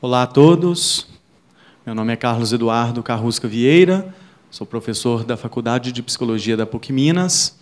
Olá a todos. Meu nome é Carlos Eduardo Carrusca Vieira, sou professor da Faculdade de Psicologia da PUC Minas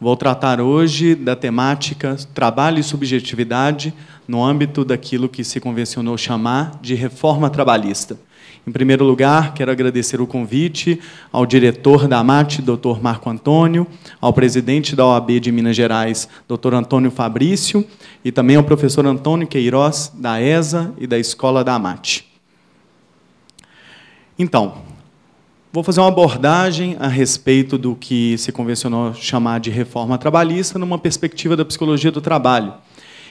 Vou tratar hoje da temática trabalho e subjetividade no âmbito daquilo que se convencionou chamar de reforma trabalhista. Em primeiro lugar, quero agradecer o convite ao diretor da AMAT, Dr. Marco Antônio, ao presidente da OAB de Minas Gerais, Dr. Antônio Fabrício, e também ao professor Antônio Queiroz, da ESA e da Escola da AMAT. Então, Vou fazer uma abordagem a respeito do que se convencionou chamar de reforma trabalhista numa perspectiva da psicologia do trabalho.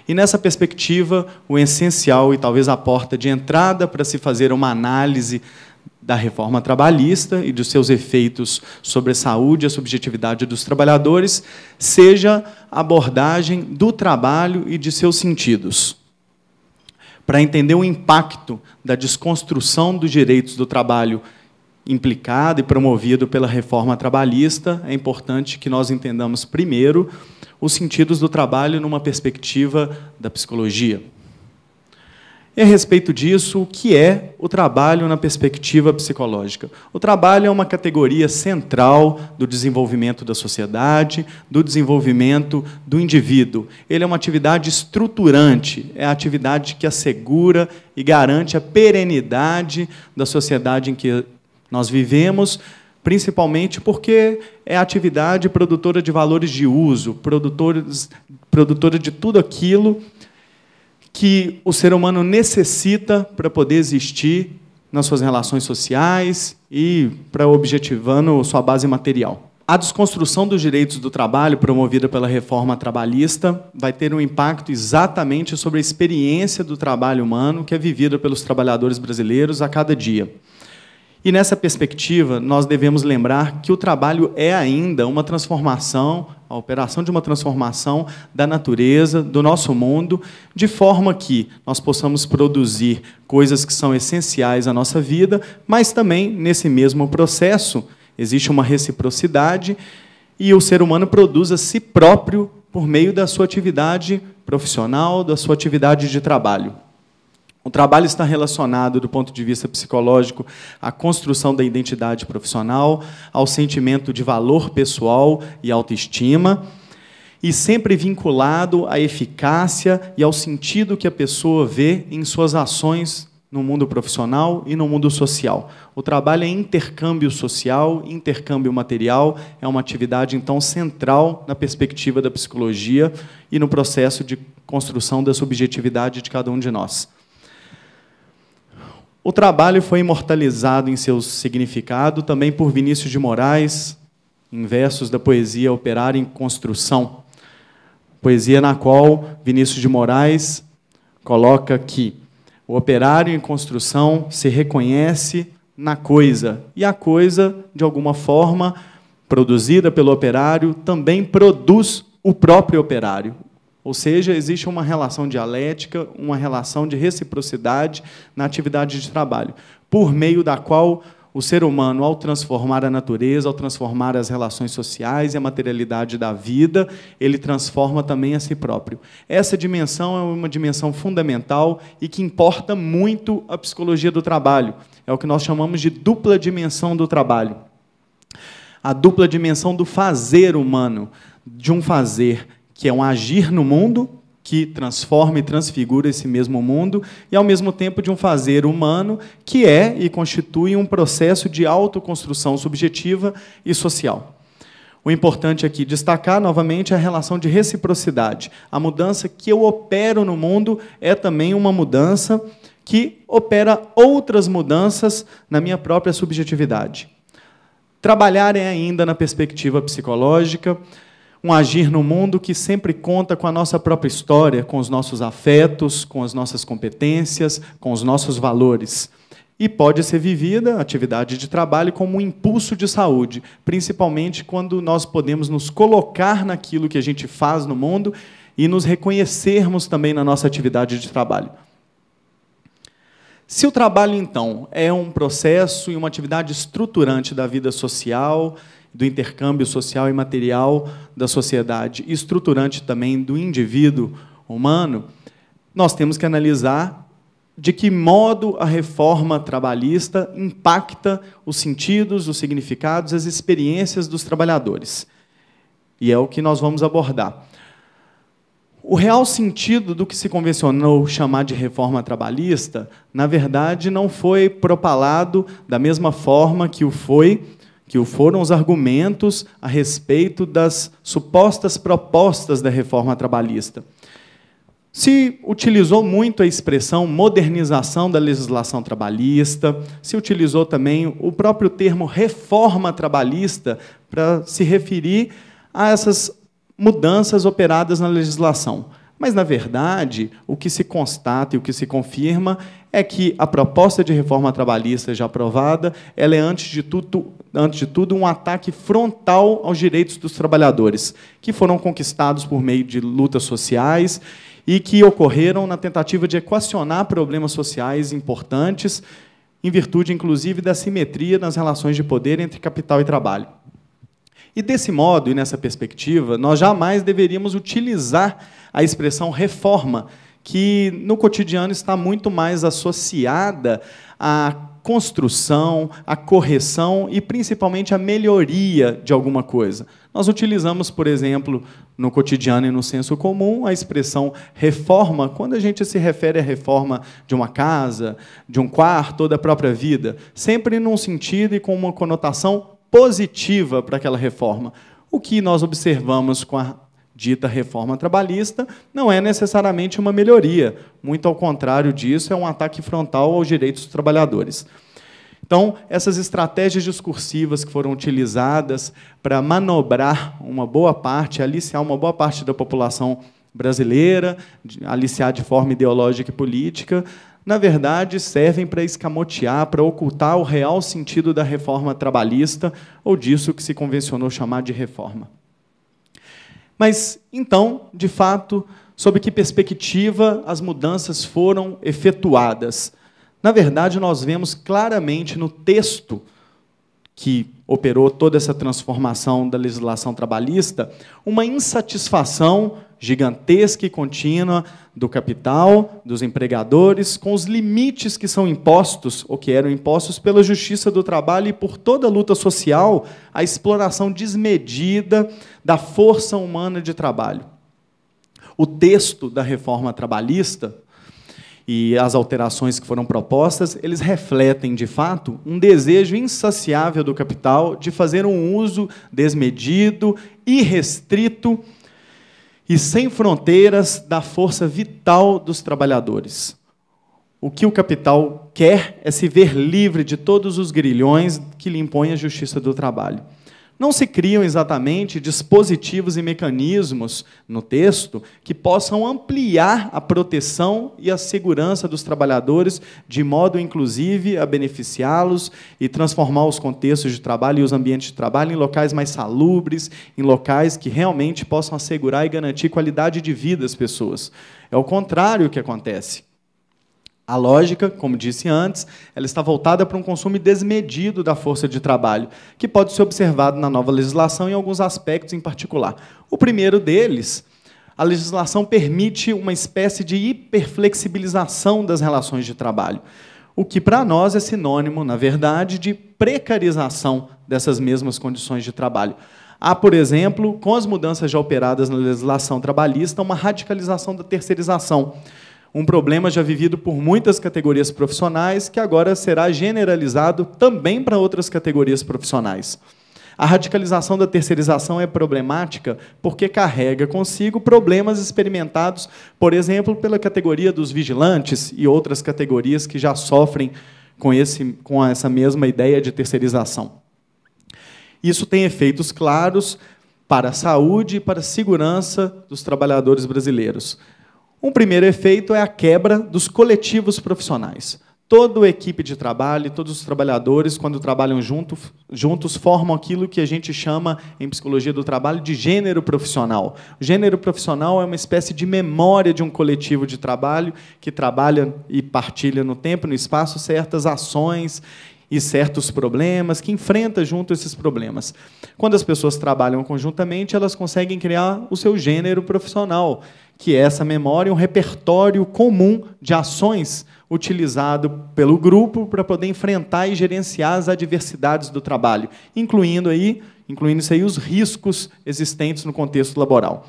E nessa perspectiva, o essencial e talvez a porta de entrada para se fazer uma análise da reforma trabalhista e dos seus efeitos sobre a saúde e a subjetividade dos trabalhadores seja a abordagem do trabalho e de seus sentidos. Para entender o impacto da desconstrução dos direitos do trabalho implicado e promovido pela reforma trabalhista, é importante que nós entendamos primeiro os sentidos do trabalho numa perspectiva da psicologia. E a respeito disso, o que é o trabalho na perspectiva psicológica? O trabalho é uma categoria central do desenvolvimento da sociedade, do desenvolvimento do indivíduo. Ele é uma atividade estruturante, é a atividade que assegura e garante a perenidade da sociedade em que nós vivemos principalmente porque é atividade produtora de valores de uso, produtora de tudo aquilo que o ser humano necessita para poder existir nas suas relações sociais e para objetivando sua base material. A desconstrução dos direitos do trabalho promovida pela reforma trabalhista vai ter um impacto exatamente sobre a experiência do trabalho humano que é vivida pelos trabalhadores brasileiros a cada dia. E nessa perspectiva, nós devemos lembrar que o trabalho é ainda uma transformação, a operação de uma transformação da natureza, do nosso mundo, de forma que nós possamos produzir coisas que são essenciais à nossa vida, mas também nesse mesmo processo existe uma reciprocidade e o ser humano produz a si próprio por meio da sua atividade profissional, da sua atividade de trabalho. O trabalho está relacionado, do ponto de vista psicológico, à construção da identidade profissional, ao sentimento de valor pessoal e autoestima, e sempre vinculado à eficácia e ao sentido que a pessoa vê em suas ações no mundo profissional e no mundo social. O trabalho é intercâmbio social, intercâmbio material, é uma atividade então central na perspectiva da psicologia e no processo de construção da subjetividade de cada um de nós. O trabalho foi imortalizado em seu significado também por Vinícius de Moraes, em versos da poesia Operar em Construção, poesia na qual Vinícius de Moraes coloca que o operário em construção se reconhece na coisa, e a coisa, de alguma forma, produzida pelo operário, também produz o próprio operário. Ou seja, existe uma relação dialética, uma relação de reciprocidade na atividade de trabalho, por meio da qual o ser humano, ao transformar a natureza, ao transformar as relações sociais e a materialidade da vida, ele transforma também a si próprio. Essa dimensão é uma dimensão fundamental e que importa muito a psicologia do trabalho. É o que nós chamamos de dupla dimensão do trabalho. A dupla dimensão do fazer humano, de um fazer que é um agir no mundo que transforma e transfigura esse mesmo mundo, e ao mesmo tempo de um fazer humano que é e constitui um processo de autoconstrução subjetiva e social. O importante aqui destacar novamente é a relação de reciprocidade. A mudança que eu opero no mundo é também uma mudança que opera outras mudanças na minha própria subjetividade. Trabalhar é ainda na perspectiva psicológica, um agir no mundo que sempre conta com a nossa própria história, com os nossos afetos, com as nossas competências, com os nossos valores. E pode ser vivida a atividade de trabalho como um impulso de saúde, principalmente quando nós podemos nos colocar naquilo que a gente faz no mundo e nos reconhecermos também na nossa atividade de trabalho. Se o trabalho, então, é um processo e uma atividade estruturante da vida social, do intercâmbio social e material da sociedade, estruturante também do indivíduo humano, nós temos que analisar de que modo a reforma trabalhista impacta os sentidos, os significados, as experiências dos trabalhadores. E é o que nós vamos abordar. O real sentido do que se convencionou chamar de reforma trabalhista, na verdade, não foi propalado da mesma forma que o foi que foram os argumentos a respeito das supostas propostas da reforma trabalhista. Se utilizou muito a expressão modernização da legislação trabalhista, se utilizou também o próprio termo reforma trabalhista para se referir a essas mudanças operadas na legislação. Mas, na verdade, o que se constata e o que se confirma é que a proposta de reforma trabalhista já aprovada, ela é antes de tudo, antes de tudo um ataque frontal aos direitos dos trabalhadores, que foram conquistados por meio de lutas sociais e que ocorreram na tentativa de equacionar problemas sociais importantes, em virtude inclusive da simetria nas relações de poder entre capital e trabalho. E desse modo e nessa perspectiva, nós jamais deveríamos utilizar a expressão reforma que no cotidiano está muito mais associada à construção, à correção e principalmente à melhoria de alguma coisa. Nós utilizamos, por exemplo, no cotidiano e no senso comum, a expressão reforma quando a gente se refere à reforma de uma casa, de um quarto ou da própria vida, sempre num sentido e com uma conotação positiva para aquela reforma. O que nós observamos com a dita reforma trabalhista não é necessariamente uma melhoria. Muito ao contrário disso, é um ataque frontal aos direitos dos trabalhadores. Então, essas estratégias discursivas que foram utilizadas para manobrar uma boa parte, aliciar uma boa parte da população brasileira, aliciar de forma ideológica e política, na verdade, servem para escamotear, para ocultar o real sentido da reforma trabalhista ou disso que se convencionou chamar de reforma. Mas então, de fato, sob que perspectiva as mudanças foram efetuadas? Na verdade, nós vemos claramente no texto que operou toda essa transformação da legislação trabalhista uma insatisfação gigantesca e contínua do capital, dos empregadores, com os limites que são impostos, ou que eram impostos pela justiça do trabalho e por toda a luta social, a exploração desmedida da força humana de trabalho. O texto da reforma trabalhista e as alterações que foram propostas, eles refletem, de fato, um desejo insaciável do capital de fazer um uso desmedido, irrestrito, restrito e sem fronteiras da força vital dos trabalhadores. O que o capital quer é se ver livre de todos os grilhões que lhe impõe a justiça do trabalho. Não se criam exatamente dispositivos e mecanismos no texto que possam ampliar a proteção e a segurança dos trabalhadores, de modo, inclusive, a beneficiá-los e transformar os contextos de trabalho e os ambientes de trabalho em locais mais salubres, em locais que realmente possam assegurar e garantir qualidade de vida às pessoas. É o contrário que acontece. A lógica, como disse antes, ela está voltada para um consumo desmedido da força de trabalho, que pode ser observado na nova legislação em alguns aspectos em particular. O primeiro deles, a legislação permite uma espécie de hiperflexibilização das relações de trabalho, o que para nós é sinônimo, na verdade, de precarização dessas mesmas condições de trabalho. Há, por exemplo, com as mudanças já operadas na legislação trabalhista, uma radicalização da terceirização um problema já vivido por muitas categorias profissionais, que agora será generalizado também para outras categorias profissionais. A radicalização da terceirização é problemática porque carrega consigo problemas experimentados, por exemplo, pela categoria dos vigilantes e outras categorias que já sofrem com, esse, com essa mesma ideia de terceirização. Isso tem efeitos claros para a saúde e para a segurança dos trabalhadores brasileiros. Um primeiro efeito é a quebra dos coletivos profissionais. Toda a equipe de trabalho, todos os trabalhadores, quando trabalham junto, juntos, formam aquilo que a gente chama, em psicologia do trabalho, de gênero profissional. O gênero profissional é uma espécie de memória de um coletivo de trabalho que trabalha e partilha no tempo, no espaço, certas ações e certos problemas, que enfrenta junto esses problemas. Quando as pessoas trabalham conjuntamente, elas conseguem criar o seu gênero profissional, que é essa memória, um repertório comum de ações utilizado pelo grupo para poder enfrentar e gerenciar as adversidades do trabalho, incluindo aí, incluindo aí os riscos existentes no contexto laboral.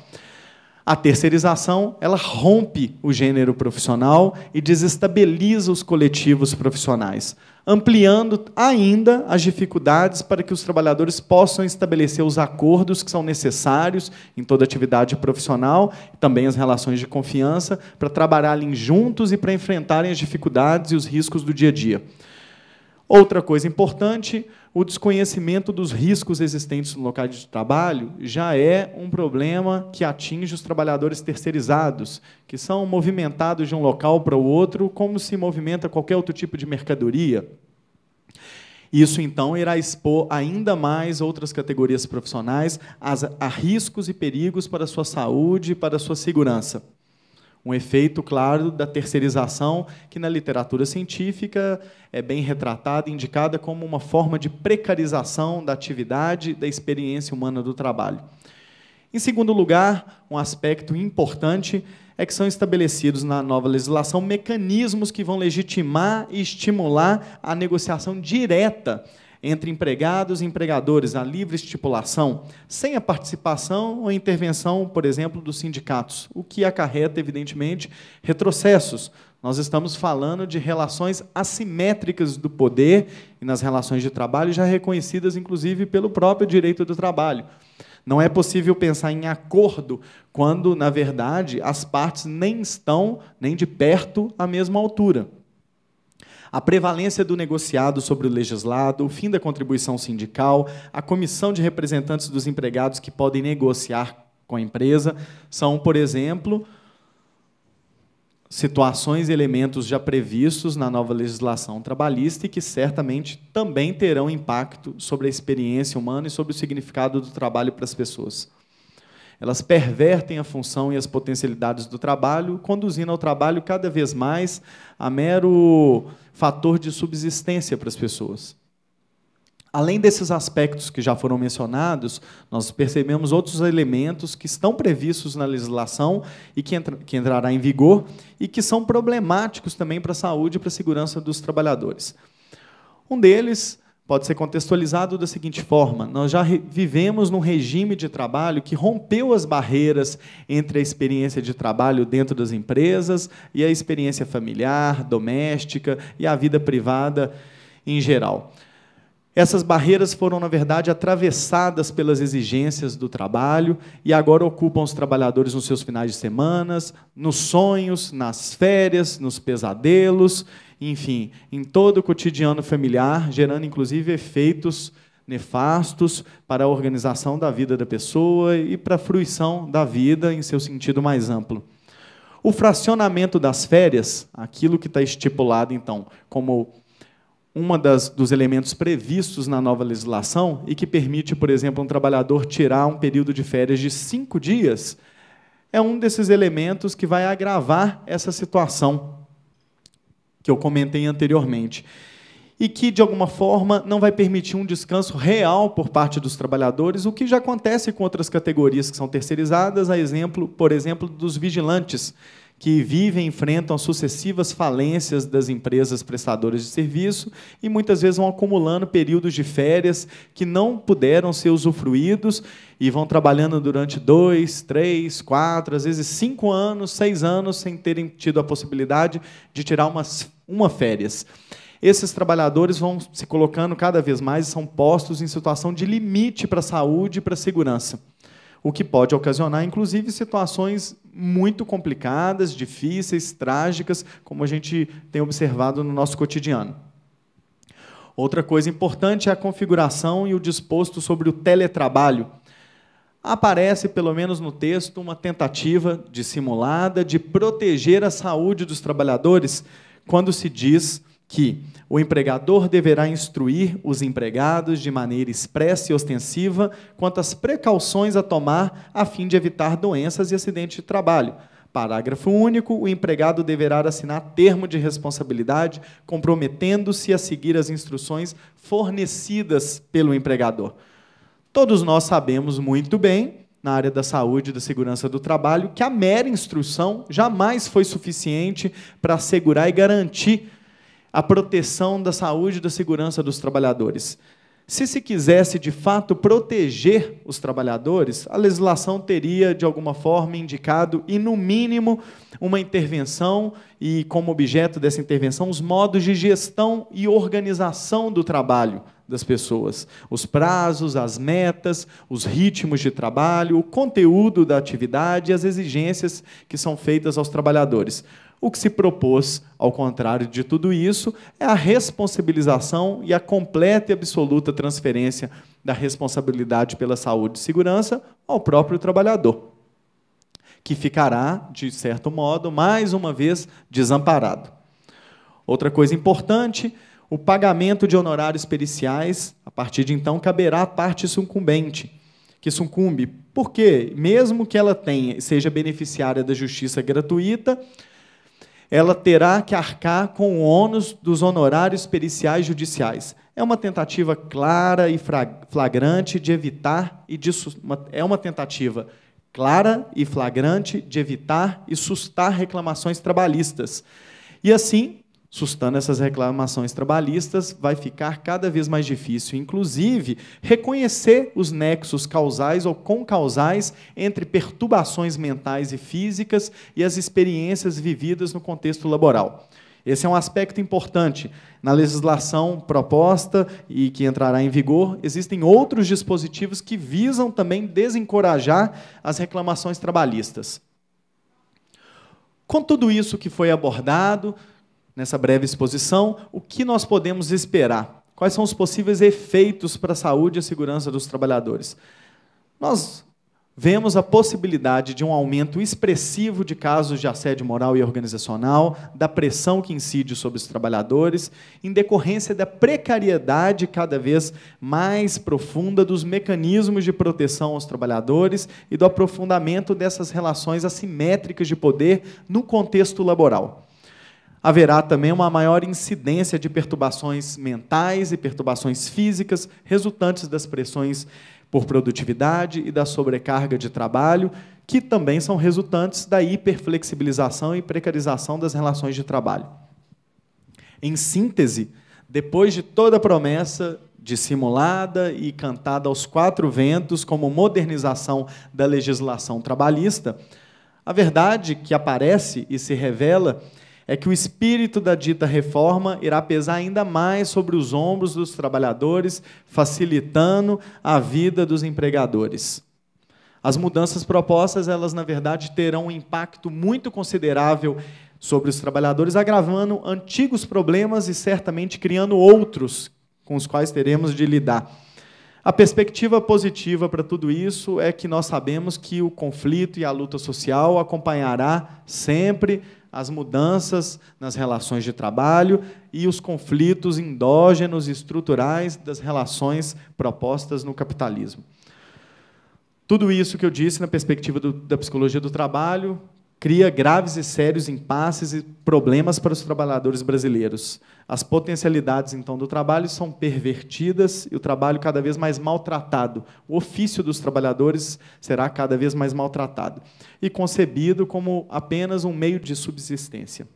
A terceirização, ela rompe o gênero profissional e desestabiliza os coletivos profissionais ampliando ainda as dificuldades para que os trabalhadores possam estabelecer os acordos que são necessários em toda atividade profissional, também as relações de confiança, para trabalharem juntos e para enfrentarem as dificuldades e os riscos do dia a dia. Outra coisa importante, o desconhecimento dos riscos existentes no local de trabalho já é um problema que atinge os trabalhadores terceirizados, que são movimentados de um local para o outro como se movimenta qualquer outro tipo de mercadoria. Isso então irá expor ainda mais outras categorias profissionais a riscos e perigos para a sua saúde e para a sua segurança um efeito claro da terceirização, que na literatura científica é bem retratada, indicada como uma forma de precarização da atividade, da experiência humana do trabalho. Em segundo lugar, um aspecto importante é que são estabelecidos na nova legislação mecanismos que vão legitimar e estimular a negociação direta entre empregados e empregadores, a livre estipulação, sem a participação ou intervenção, por exemplo, dos sindicatos, o que acarreta, evidentemente, retrocessos. Nós estamos falando de relações assimétricas do poder e nas relações de trabalho, já reconhecidas, inclusive, pelo próprio direito do trabalho. Não é possível pensar em acordo quando, na verdade, as partes nem estão nem de perto à mesma altura a prevalência do negociado sobre o legislado, o fim da contribuição sindical, a comissão de representantes dos empregados que podem negociar com a empresa, são, por exemplo, situações e elementos já previstos na nova legislação trabalhista e que certamente também terão impacto sobre a experiência humana e sobre o significado do trabalho para as pessoas. Elas pervertem a função e as potencialidades do trabalho, conduzindo ao trabalho cada vez mais a mero fator de subsistência para as pessoas. Além desses aspectos que já foram mencionados, nós percebemos outros elementos que estão previstos na legislação e que, entra, que entrará em vigor e que são problemáticos também para a saúde e para a segurança dos trabalhadores. Um deles pode ser contextualizado da seguinte forma: nós já vivemos num regime de trabalho que rompeu as barreiras entre a experiência de trabalho dentro das empresas e a experiência familiar, doméstica e a vida privada em geral. Essas barreiras foram, na verdade, atravessadas pelas exigências do trabalho e agora ocupam os trabalhadores nos seus finais de semanas, nos sonhos, nas férias, nos pesadelos, enfim, em todo o cotidiano familiar, gerando inclusive efeitos nefastos para a organização da vida da pessoa e para a fruição da vida em seu sentido mais amplo. O fracionamento das férias, aquilo que está estipulado, então, como um dos elementos previstos na nova legislação e que permite, por exemplo, um trabalhador tirar um período de férias de cinco dias, é um desses elementos que vai agravar essa situação que eu comentei anteriormente. E que, de alguma forma, não vai permitir um descanso real por parte dos trabalhadores, o que já acontece com outras categorias que são terceirizadas, a exemplo, por exemplo, dos vigilantes, que vivem e enfrentam sucessivas falências das empresas prestadoras de serviço e muitas vezes vão acumulando períodos de férias que não puderam ser usufruídos e vão trabalhando durante dois, três, quatro, às vezes cinco anos, seis anos, sem terem tido a possibilidade de tirar umas, uma férias. Esses trabalhadores vão se colocando cada vez mais e são postos em situação de limite para a saúde e para a segurança o que pode ocasionar, inclusive, situações muito complicadas, difíceis, trágicas, como a gente tem observado no nosso cotidiano. Outra coisa importante é a configuração e o disposto sobre o teletrabalho. Aparece, pelo menos no texto, uma tentativa dissimulada de proteger a saúde dos trabalhadores quando se diz que o empregador deverá instruir os empregados de maneira expressa e ostensiva quanto às precauções a tomar a fim de evitar doenças e acidentes de trabalho. Parágrafo único: o empregado deverá assinar termo de responsabilidade, comprometendo-se a seguir as instruções fornecidas pelo empregador. Todos nós sabemos muito bem, na área da saúde e da segurança do trabalho, que a mera instrução jamais foi suficiente para assegurar e garantir a proteção da saúde e da segurança dos trabalhadores. Se se quisesse de fato proteger os trabalhadores, a legislação teria de alguma forma indicado e no mínimo uma intervenção e como objeto dessa intervenção os modos de gestão e organização do trabalho das pessoas, os prazos, as metas, os ritmos de trabalho, o conteúdo da atividade e as exigências que são feitas aos trabalhadores. O que se propôs, ao contrário de tudo isso, é a responsabilização e a completa e absoluta transferência da responsabilidade pela saúde e segurança ao próprio trabalhador, que ficará, de certo modo, mais uma vez desamparado. Outra coisa importante o pagamento de honorários periciais, a partir de então, caberá à parte sucumbente, que sucumbe, porque, mesmo que ela tenha, seja beneficiária da justiça gratuita, ela terá que arcar com o ônus dos honorários periciais judiciais. É uma tentativa clara e flagrante de evitar e de é uma tentativa clara e flagrante de evitar e sustar reclamações trabalhistas. E assim, Sustando essas reclamações trabalhistas, vai ficar cada vez mais difícil, inclusive, reconhecer os nexos causais ou concausais entre perturbações mentais e físicas e as experiências vividas no contexto laboral. Esse é um aspecto importante. Na legislação proposta e que entrará em vigor, existem outros dispositivos que visam também desencorajar as reclamações trabalhistas. Com tudo isso que foi abordado, nessa breve exposição o que nós podemos esperar, quais são os possíveis efeitos para a saúde e a segurança dos trabalhadores. Nós vemos a possibilidade de um aumento expressivo de casos de assédio moral e organizacional, da pressão que incide sobre os trabalhadores, em decorrência da precariedade cada vez mais profunda dos mecanismos de proteção aos trabalhadores e do aprofundamento dessas relações assimétricas de poder no contexto laboral haverá também uma maior incidência de perturbações mentais e perturbações físicas resultantes das pressões por produtividade e da sobrecarga de trabalho, que também são resultantes da hiperflexibilização e precarização das relações de trabalho. Em síntese, depois de toda a promessa dissimulada e cantada aos quatro ventos como modernização da legislação trabalhista, a verdade que aparece e se revela é que o espírito da dita reforma irá pesar ainda mais sobre os ombros dos trabalhadores, facilitando a vida dos empregadores. As mudanças propostas, elas na verdade terão um impacto muito considerável sobre os trabalhadores, agravando antigos problemas e certamente criando outros com os quais teremos de lidar. A perspectiva positiva para tudo isso é que nós sabemos que o conflito e a luta social acompanhará sempre as mudanças nas relações de trabalho e os conflitos endógenos e estruturais das relações propostas no capitalismo. Tudo isso que eu disse na perspectiva do, da psicologia do trabalho, cria graves e sérios impasses e problemas para os trabalhadores brasileiros. As potencialidades, então, do trabalho são pervertidas e o trabalho cada vez mais maltratado. O ofício dos trabalhadores será cada vez mais maltratado e concebido como apenas um meio de subsistência.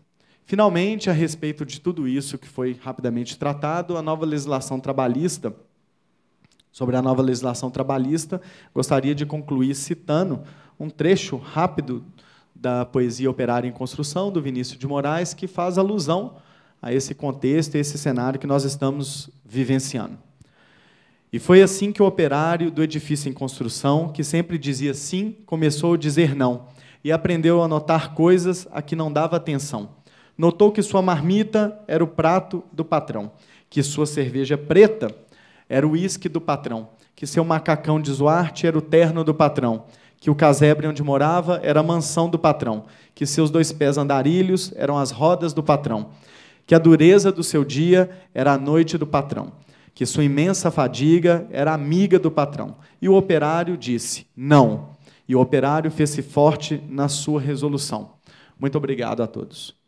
Finalmente, a respeito de tudo isso que foi rapidamente tratado, a nova legislação trabalhista, sobre a nova legislação trabalhista, gostaria de concluir citando um trecho rápido da poesia Operária em Construção, do Vinícius de Moraes, que faz alusão a esse contexto, a esse cenário que nós estamos vivenciando. E foi assim que o operário do edifício em construção, que sempre dizia sim, começou a dizer não e aprendeu a notar coisas a que não dava atenção. Notou que sua marmita era o prato do patrão, que sua cerveja preta era o uísque do patrão, que seu macacão de zoarte era o terno do patrão, que o casebre onde morava era a mansão do patrão, que seus dois pés andarilhos eram as rodas do patrão, que a dureza do seu dia era a noite do patrão, que sua imensa fadiga era amiga do patrão. E o operário disse: Não. E o operário fez-se forte na sua resolução. Muito obrigado a todos.